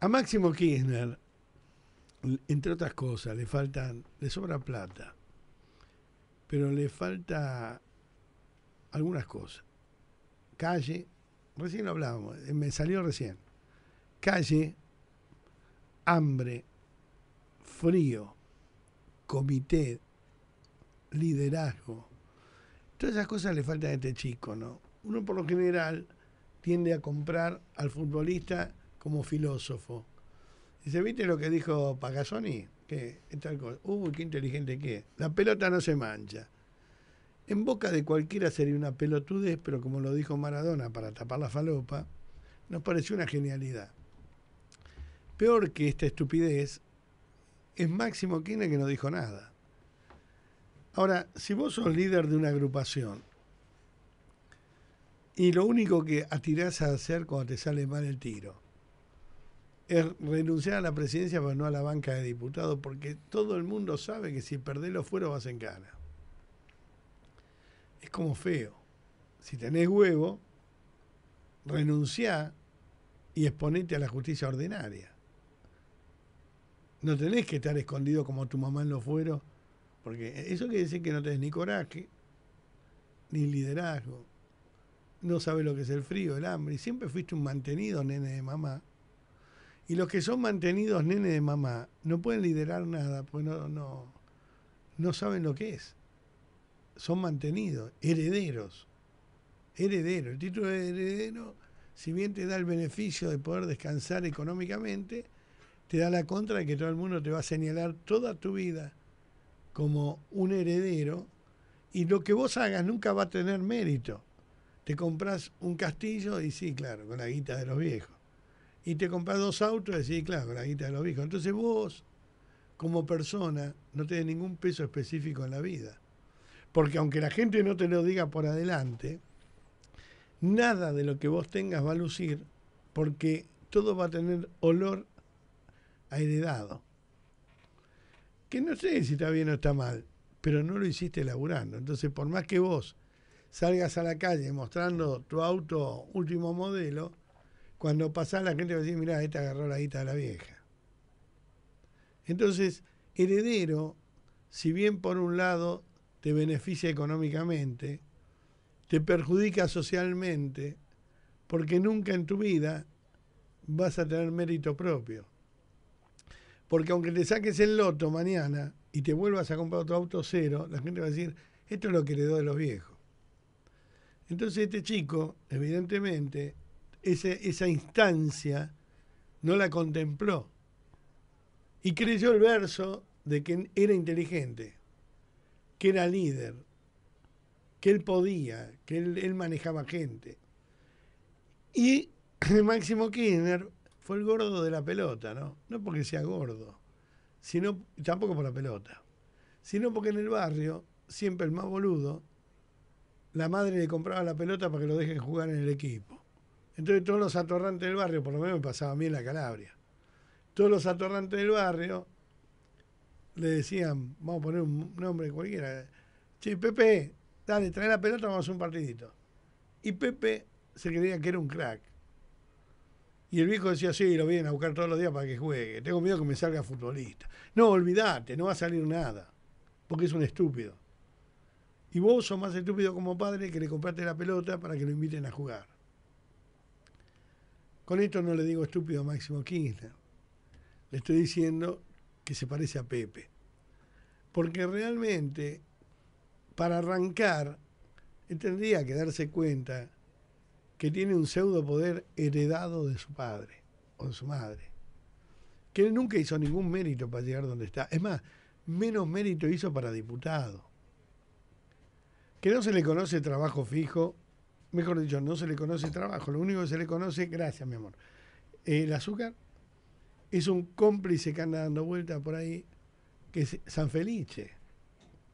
A Máximo Kirchner, entre otras cosas, le faltan, le sobra plata, pero le falta algunas cosas. Calle, recién lo hablábamos, eh, me salió recién. Calle, hambre, frío, comité, liderazgo. Todas esas cosas le faltan a este chico, ¿no? Uno por lo general tiende a comprar al futbolista como filósofo. se ¿viste lo que dijo Pagasoni? Que tal cosa. Uy, qué inteligente que es. La pelota no se mancha. En boca de cualquiera sería una pelotudez, pero como lo dijo Maradona para tapar la falopa, nos pareció una genialidad. Peor que esta estupidez es Máximo Kine que no dijo nada. Ahora, si vos sos líder de una agrupación y lo único que atirás a hacer cuando te sale mal el tiro es renunciar a la presidencia pero no a la banca de diputados, porque todo el mundo sabe que si perdés los fueros vas en cara. Es como feo. Si tenés huevo, renunciá y exponete a la justicia ordinaria. No tenés que estar escondido como tu mamá en los fueros, porque eso quiere decir que no tenés ni coraje, ni liderazgo, no sabes lo que es el frío, el hambre, y siempre fuiste un mantenido nene de mamá y los que son mantenidos nene de mamá no pueden liderar nada, pues no, no, no saben lo que es. Son mantenidos, herederos. Heredero. El título de heredero, si bien te da el beneficio de poder descansar económicamente, te da la contra de que todo el mundo te va a señalar toda tu vida como un heredero y lo que vos hagas nunca va a tener mérito. Te compras un castillo y sí, claro, con la guita de los viejos y te compras dos autos y decís, claro, la guita de los viejos. Entonces vos, como persona, no tenés ningún peso específico en la vida. Porque aunque la gente no te lo diga por adelante, nada de lo que vos tengas va a lucir porque todo va a tener olor a heredado. Que no sé si está bien o está mal, pero no lo hiciste laburando. Entonces, por más que vos salgas a la calle mostrando tu auto último modelo, cuando pasás la gente va a decir, mirá, esta agarró la guita de la vieja. Entonces, heredero, si bien por un lado te beneficia económicamente, te perjudica socialmente, porque nunca en tu vida vas a tener mérito propio. Porque aunque te saques el loto mañana y te vuelvas a comprar otro auto cero, la gente va a decir, esto es lo que heredó de los viejos. Entonces este chico, evidentemente, esa instancia no la contempló y creyó el verso de que era inteligente, que era líder, que él podía, que él, manejaba gente. Y Máximo Kirchner fue el gordo de la pelota, ¿no? No porque sea gordo, sino tampoco por la pelota, sino porque en el barrio, siempre el más boludo, la madre le compraba la pelota para que lo dejen jugar en el equipo. Entonces todos los atorrantes del barrio, por lo menos me pasaba a mí en la Calabria, todos los atorrantes del barrio le decían, vamos a poner un nombre cualquiera, sí, Pepe, dale, trae la pelota, vamos a hacer un partidito. Y Pepe se creía que era un crack. Y el viejo decía, sí, lo vienen a buscar todos los días para que juegue. Tengo miedo que me salga futbolista. No, olvidate, no va a salir nada. Porque es un estúpido. Y vos sos más estúpido como padre que le compraste la pelota para que lo inviten a jugar. Con esto no le digo estúpido a Máximo Kirchner. Le estoy diciendo que se parece a Pepe. Porque realmente, para arrancar, tendría que darse cuenta que tiene un pseudo poder heredado de su padre o de su madre. Que él nunca hizo ningún mérito para llegar donde está. Es más, menos mérito hizo para diputado. Que no se le conoce trabajo fijo mejor dicho, no se le conoce trabajo, lo único que se le conoce, gracias mi amor, eh, el azúcar es un cómplice que anda dando vuelta por ahí, que es San Felice,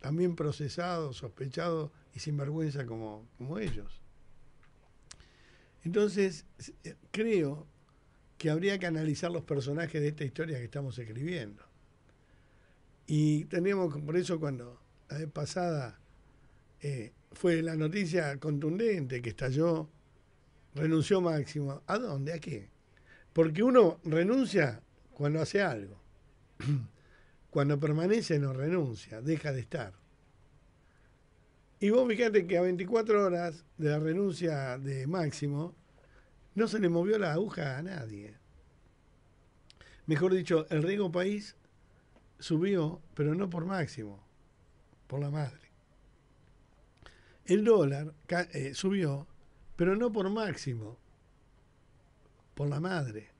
también procesado, sospechado y sinvergüenza como, como ellos. Entonces, eh, creo que habría que analizar los personajes de esta historia que estamos escribiendo. Y teníamos, por eso cuando la vez pasada eh, fue la noticia contundente que estalló. Renunció Máximo. ¿A dónde? ¿A qué? Porque uno renuncia cuando hace algo. Cuando permanece no renuncia, deja de estar. Y vos fíjate que a 24 horas de la renuncia de Máximo, no se le movió la aguja a nadie. Mejor dicho, el riesgo país subió, pero no por Máximo, por la madre. El dólar eh, subió, pero no por máximo, por la madre,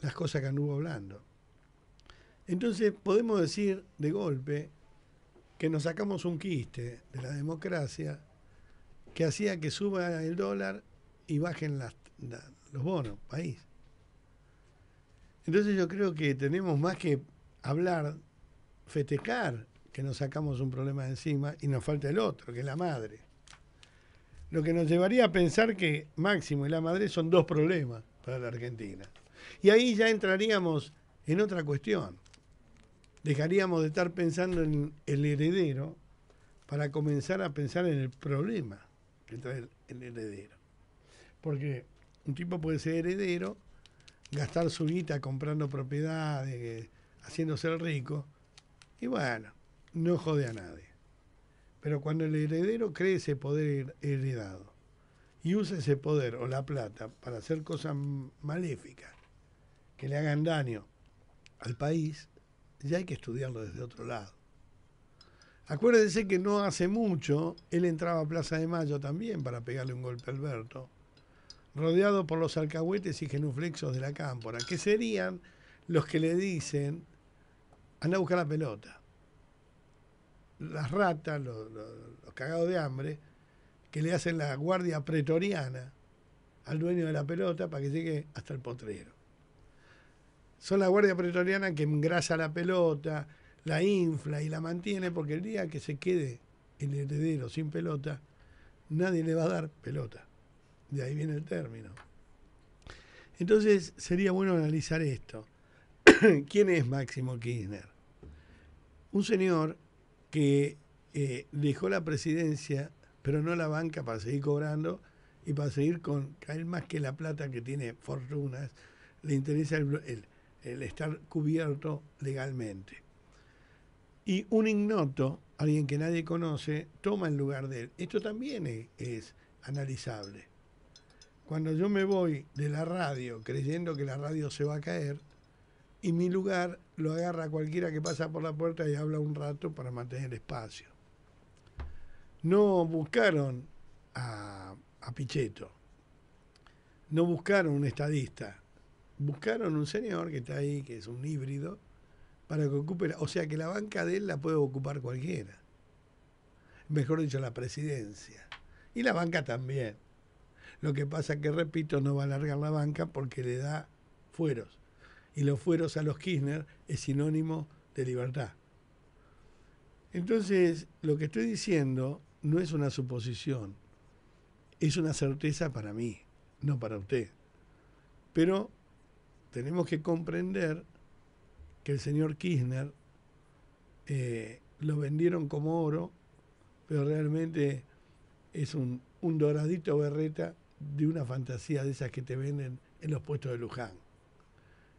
las cosas que anduvo hablando. Entonces podemos decir de golpe que nos sacamos un quiste de la democracia que hacía que suba el dólar y bajen las, los bonos, país. Entonces yo creo que tenemos más que hablar, festejar que nos sacamos un problema de encima y nos falta el otro, que es la madre. Lo que nos llevaría a pensar que Máximo y la madre son dos problemas para la Argentina. Y ahí ya entraríamos en otra cuestión. Dejaríamos de estar pensando en el heredero para comenzar a pensar en el problema que trae el heredero. Porque un tipo puede ser heredero, gastar su guita comprando propiedades, haciéndose el rico, y bueno, no jode a nadie. Pero cuando el heredero cree ese poder heredado y usa ese poder o la plata para hacer cosas maléficas que le hagan daño al país, ya hay que estudiarlo desde otro lado. Acuérdense que no hace mucho él entraba a Plaza de Mayo también para pegarle un golpe a Alberto, rodeado por los alcahuetes y genuflexos de la cámpora, que serían los que le dicen, anda a buscar la pelota las ratas, los, cagados de hambre, que le hacen la guardia pretoriana al dueño de la pelota para que llegue hasta el potrero. Son la guardia pretoriana que engrasa la pelota, la infla y la mantiene, porque el día que se quede el heredero sin pelota, nadie le va a dar pelota. De ahí viene el término. Entonces sería bueno analizar esto. ¿Quién es Máximo Kirchner? Un señor que eh, dejó la presidencia, pero no la banca para seguir cobrando y para seguir con, caer más que la plata que tiene fortunas, le interesa el, estar cubierto legalmente. Y un ignoto, alguien que nadie conoce, toma el lugar de él. Esto también es analizable. Cuando yo me voy de la radio creyendo que la radio se va a caer, y mi lugar lo agarra cualquiera que pasa por la puerta y habla un rato para mantener espacio. No buscaron a, a Pichetto, no buscaron un estadista, buscaron un señor que está ahí, que es un híbrido, para que ocupe, o sea que la banca de él la puede ocupar cualquiera, mejor dicho, la presidencia, y la banca también. Lo que pasa que, repito, no va a alargar la banca porque le da fueros y los fueros a los Kirchner es sinónimo de libertad. Entonces, lo que estoy diciendo no es una suposición, es una certeza para mí, no para usted. Pero tenemos que comprender que el señor Kirchner eh, lo vendieron como oro, pero realmente es un doradito berreta de una fantasía de esas que te venden en los puestos de Luján.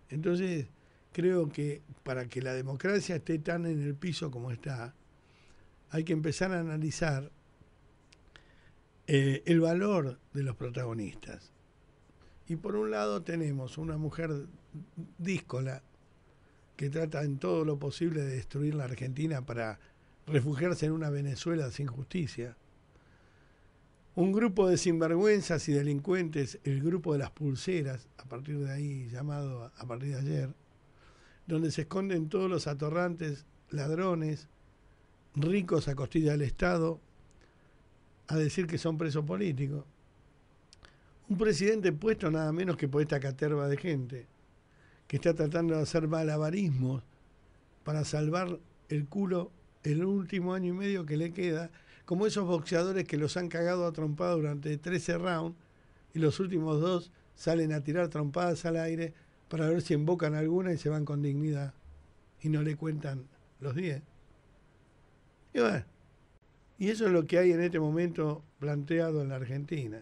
Entonces, creo que para que la democracia esté tan en el piso como está, hay que empezar a analizar eh, el valor de los protagonistas. Y por un lado tenemos una mujer díscola que trata en todo lo posible de destruir la Argentina para refugiarse en una Venezuela sin justicia un grupo de sinvergüenzas y delincuentes, el grupo de las pulseras, a partir de ahí, llamado a, partir de ayer, donde se esconden todos los atorrantes, ladrones, ricos a costilla del Estado, a decir que son presos políticos. Un presidente puesto nada menos que por esta caterva de gente, que está tratando de hacer malabarismos para salvar el culo el último año y medio que le queda como esos boxeadores que los han cagado a trompada durante 13 rounds y los últimos dos salen a tirar trompadas al aire para ver si embocan alguna y se van con dignidad y no le cuentan los 10. Y y eso es lo que hay en este momento planteado en la Argentina.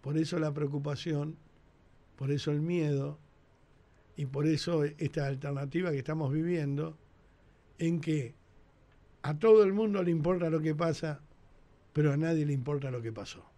Por eso la preocupación, por eso el miedo y por eso esta alternativa que estamos viviendo en que a todo el mundo le importa lo que pasa pero a nadie le importa lo que pasó.